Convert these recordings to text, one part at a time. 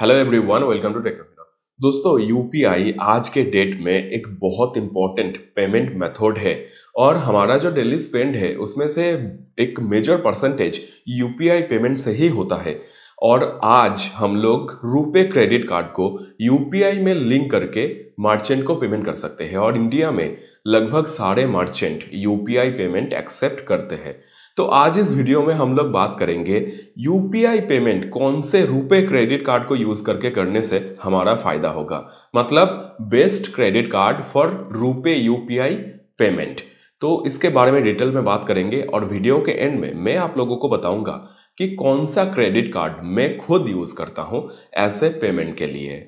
hello everyone welcome to Technofina दोस्तों UPI आज के डेट में एक बहुत इंपॉर्टेंट पेमेंट मेथड है और हमारा जो डेली स्पेंड है उसमें से एक मेजर परसेंटेज यूपीआई पेमेंट से ही होता है और आज हम लोग रुपे क्रेडिट कार्ड को यूपीआई में लिंक करके मर्चेंट को पेमेंट कर सकते हैं और इंडिया में लगभग सारे मर्चेंट यूपीआई पेमेंट एक्सेप्ट करते हैं तो आज इस वीडियो में हम लोग बात करेंगे यूपीआई पेमेंट कौन से रुपए क्रेडिट कार्ड को यूज करके करने से हमारा फायदा होगा मतलब best credit card for RuPay UPI payment तो इसके बारे में डिटेल में बात करेंगे और वीडियो के एंड में मैं आप लोगों को बताऊंगा कि कौन सा क्रेडिट कार्ड मैं खुद यूज करता हूं ऐसे पेमेंट के लिए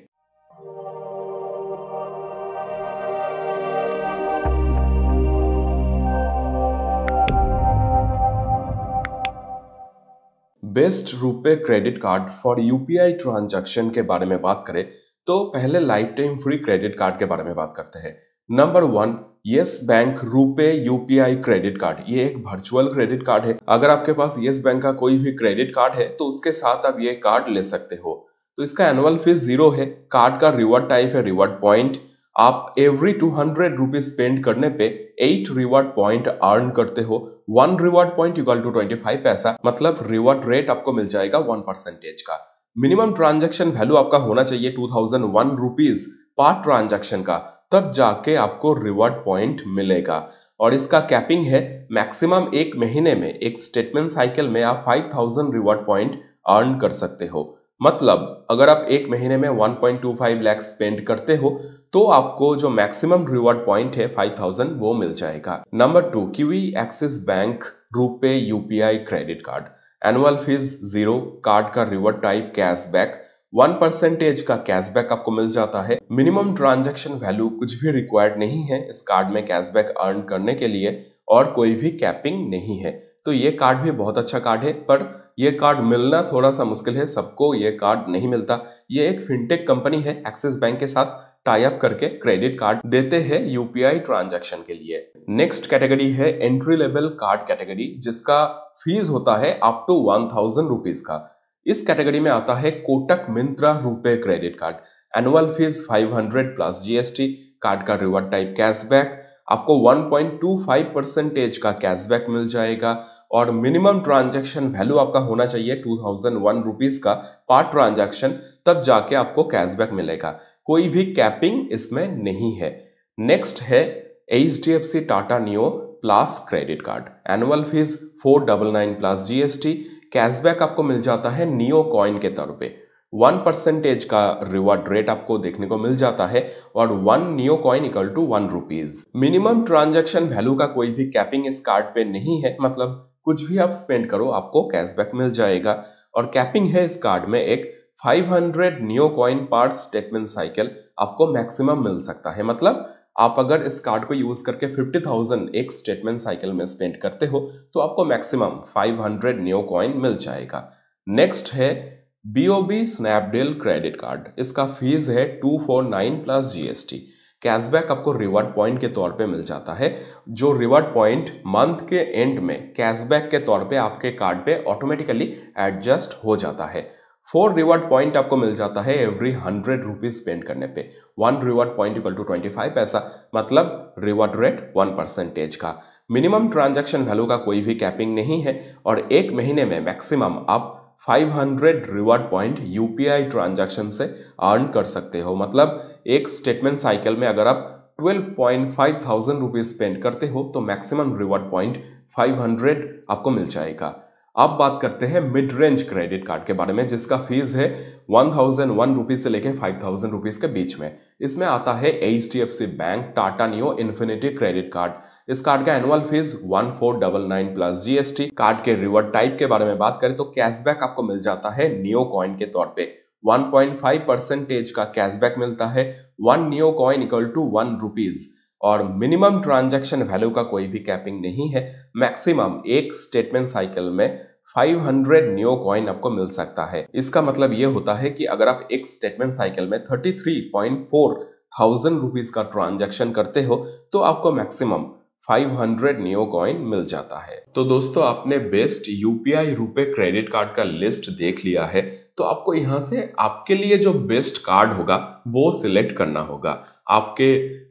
best RuPay credit card for UPI transaction के बारे में बात करें तो पहले life time free credit card के बारे में बात करते हैं number one Yes Bank RuPay UPI credit card ये एक वर्चुअल क्रेडिट कार्ड है अगर आपके पास येस बैंक का कोई भी क्रेडिट कार्ड है तो उसके साथ आप ये कार्ड ले सकते हो तो इसका एनुअल फीस जीरो है कार्ड का रिवॉर्ड टाइप है रिवॉर्ड पॉइंट आप every two hundred rupees spend करने पे एट रिवार्ड पॉइंट अर्न करते हो one reward point equal to twenty five पैसा मतलब रिवार्ड रेट आपको मिल जाएगा वन परसेंटेज का मिनिमम ट्रांजेक्शन वैल्यू आपका होना चाहिए टू थाउजेंड वन रुपीज पर ट्रांजेक्शन का तब जाके आपको रिवार्ड पॉइंट मिलेगा और इसका कैपिंग है मैक्सिमम एक महीने में एक स्टेटमेंट साइकिल में आप five thousand reward point earn कर सकते हो मतलब अगर आप एक महीने में 1.25 लाख स्पेंड करते हो तो आपको जो मैक्सिमम रिवॉर्ड पॉइंट है 5000 वो मिल जाएगा number two Kiwi Axis Bank RuPay UPI credit card annual fees zero card का reward type cashback one percentage का कैशबैक आपको मिल जाता है मिनिमम ट्रांजैक्शन वैल्यू कुछ भी रिक्वायर्ड नहीं है इस कार्ड में कैशबैक अर्न करने के लिए और कोई भी कैपिंग नहीं है तो ये कार्ड भी बहुत अच्छा कार्ड है पर ये कार्ड मिलना थोड़ा सा मुश्किल है सबको ये कार्ड नहीं मिलता ये एक फिनटेक कंपनी है एक्सिस बैंक के साथ टाइप करके क्रेडिट कार्ड देते हैं यूपीआई ट्रांजैक्शन के लिए नेक्स्ट कैटेगरी है एंट्री लेवल कार्ड कैटेगरी जिसका फीस होता है up to one thousand rupees का इस कैटेगरी में आता है Kotak Myntra RuPay credit card annual fees 500 plus GST card का रिवॉर्ड टाइप कैशबैक आपको 1.25 परसेंटेज का कैशबैक मिल जाएगा और मिनिमम ट्रांजैक्शन वैल्यू आपका होना चाहिए टू थाउजेंड का पार ट्रांजैक्शन तब जाके आपको कैशबैक मिलेगा कोई भी कैपिंग इसमें नहीं है नेक्स्ट है H D F C Tata Neo plus credit card annual fees four double nine plus GST cashback आपको मिल जाता है नियो कॉइन के तौर पर वन परसेंटेज का रिवार्ड रेट आपको देखने को मिल जाता है और one Neo coin equal to one rupees minimum transaction value का कोई भी कैपिंग इस कार्ड पे नहीं है मतलब कुछ भी आप स्पेंड करो आपको कैशबैक मिल जाएगा और कैपिंग है इस कार्ड में एक 500 Neo coin part statement cycle आपको मैक्सिमम मिल सकता है मतलब आप अगर इस कार्ड को यूज करके 50,000 एक स्टेटमेंट साइकिल में स्पेंड करते हो तो आपको मैक्सिमम 500 नियो कॉइन मिल जाएगा नेक्स्ट है बीओबी स्नैपडील क्रेडिट कार्ड इसका फीस है two four nine plus GST cashback आपको रिवॉर्ड पॉइंट के तौर पे मिल जाता है जो रिवॉर्ड पॉइंट मंथ के एंड में कैशबैक के तौर पे आपके कार्ड पे ऑटोमेटिकली एडजस्ट हो जाता है फोर रिवॉर्ड पॉइंट आपको मिल जाता है एवरी हंड्रेड रुपीज स्पेंड करने पे one reward point equal to twenty five पैसा मतलब रिवॉर्ड रेट वन परसेंटेज का मिनिमम ट्रांजैक्शन वैल्यू का कोई भी कैपिंग नहीं है और एक महीने में मैक्सिमम आप 500 रिवार्ड पॉइंट यूपीआई ट्रांजैक्शन से अर्न कर सकते हो मतलब एक स्टेटमेंट साइकिल में अगर आप 12.5 थाउजेंड रुपीज स्पेंड करते हो तो मैक्सिमम रिवार्ड पॉइंट 500 आपको मिल जाएगा अब बात करते हैं मिड रेंज क्रेडिट कार्ड के बारे में जिसका फीस है वन थाउजेंड वन रुपीज से लेकर फाइव थाउजेंड रुपीज के बीच में इसमें आता है H D F C Bank Tata Neo Infinity credit card इस कार्ड का annual fees one four double nine plus GST card के रिवर्ड टाइप के बारे में बात करें तो कैशबैक आपको मिल जाता है नियो कॉइन के तौर पे 1.5 परसेंटेज का कैशबैक मिलता है one Neo coin equal to one rupees और मिनिमम ट्रांजैक्शन वैल्यू का कोई भी कैपिंग नहीं है मैक्सिमम एक स्टेटमेंट साइकिल में 500 न्यो कॉइन आपको मिल सकता है इसका मतलब ये होता है कि अगर आप एक स्टेटमेंट साइकिल में 33.4 थाउजेंड रुपीज का ट्रांजेक्शन करते हो तो आपको मैक्सिमम 500 न्यो कॉइन मिल जाता है तो दोस्तों आपने best UPI RuPay credit card का लिस्ट देख लिया है तो आपको यहां से आपके लिए जो बेस्ट कार्ड होगा वो सिलेक्ट करना होगा आपके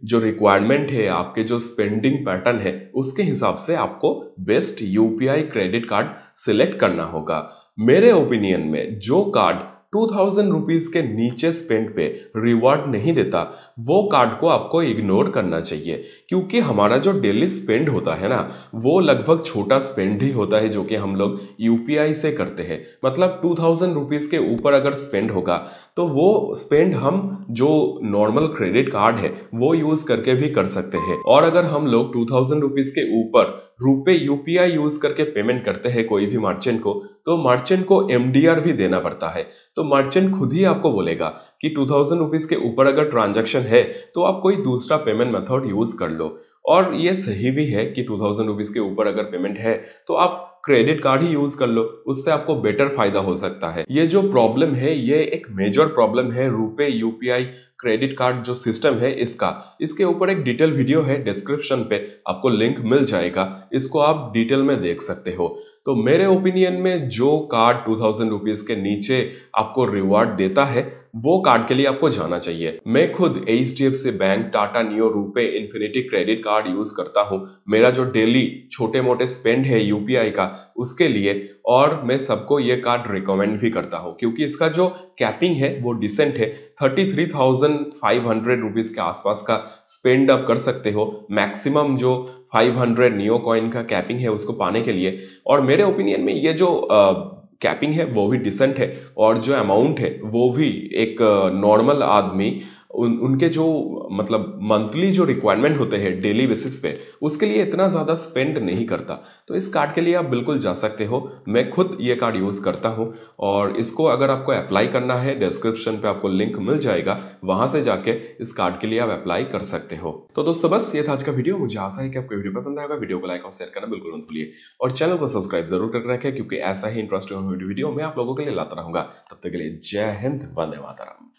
जो रिक्वायरमेंट है आपके जो स्पेंडिंग पैटर्न है उसके हिसाब से आपको best UPI credit card select करना होगा मेरे ओपिनियन में जो कार्ड टू थाउजेंड रुपीज़ के नीचे स्पेंड पे रिवॉर्ड नहीं देता वो कार्ड को आपको इग्नोर करना चाहिए क्योंकि हमारा जो डेली स्पेंड होता है ना वो लगभग छोटा स्पेंड ही होता है जो कि हम लोग यू से करते हैं मतलब टू थाउजेंड रुपीज़ के ऊपर अगर स्पेंड होगा तो वो स्पेंड हम जो नॉर्मल क्रेडिट कार्ड है वो यूज़ करके भी कर सकते हैं और अगर हम लोग टू थाउजेंड रुपीज़ के ऊपर रुपए यूपीआई यूज करके पेमेंट करते हैं कोई भी मर्चेंट को तो मर्चेंट को एमडीआर भी देना पड़ता है तो मर्चेंट खुद ही आपको बोलेगा कि टू थाउजेंड रुपीज़ के ऊपर अगर ट्रांजेक्शन है तो आप कोई दूसरा पेमेंट मेथड यूज़ कर लो और ये सही भी है कि टू थाउजेंड रुपीज़ के ऊपर अगर पेमेंट है तो आप क्रेडिट कार्ड ही यूज कर लो उससे आपको बेटर फायदा हो सकता है ये जो प्रॉब्लम है ये एक मेजर प्रॉब्लम है रूपे यूपीआई क्रेडिट कार्ड जो सिस्टम है इसका इसके ऊपर एक डिटेल वीडियो है डिस्क्रिप्शन पे आपको लिंक मिल जाएगा इसको आप डिटेल में देख सकते हो तो मेरे ओपिनियन में जो कार्ड टू थाउजेंड रुपीज़ के नीचे आपको रिवॉर्ड देता है वो कार्ड के लिए आपको जाना चाहिए मैं खुद H D F C Bank Tata Neo RuPay Infinity credit card use करता हूँ मेरा जो डेली छोटे मोटे स्पेंड है यूपीआई का उसके लिए और मैं सबको ये कार्ड रिकमेंड भी करता हूँ क्योंकि इसका जो कैपिंग है वो डिसेंट है thirty three thousand thousand five hundred rupees के आसपास का स्पेंड अप कर सकते हो मैक्सिमम जो हंड्रेड नियो कॉइन का कैपिंग है उसको पाने के लिए और मेरे ओपिनियन में ये जो कैपिंग है वो भी डिसेंट है और जो अमाउंट है वो भी एक नॉर्मल आदमी उन उनके जो मतलब मंथली जो रिक्वायरमेंट होते हैं डेली बेसिस पे उसके लिए इतना ज़्यादा स्पेंड नहीं करता तो इस कार्ड के लिए आप बिल्कुल जा सकते हो मैं खुद ये कार्ड यूज़ करता हूँ और इसको अगर आपको अप्लाई करना है डिस्क्रिप्शन पे आपको लिंक मिल जाएगा वहाँ से जाके इस कार्ड के लिए आप अप्लाई कर सकते हो तो दोस्तों बस ये था आज का वीडियो मुझे आशा है कि आपको वीडियो पसंद आएगा वीडियो को लाइक और शेयर करना बिल्कुल मत भूलिए और चैनल को सब्सक्राइब जरूर कर रखें क्योंकि ऐसा ही इंटरेस्टिंग वीडियो मैं आप लोगों के लिए लाता रहूँगा तब तक के लिए जय हिंद वंदे मातरम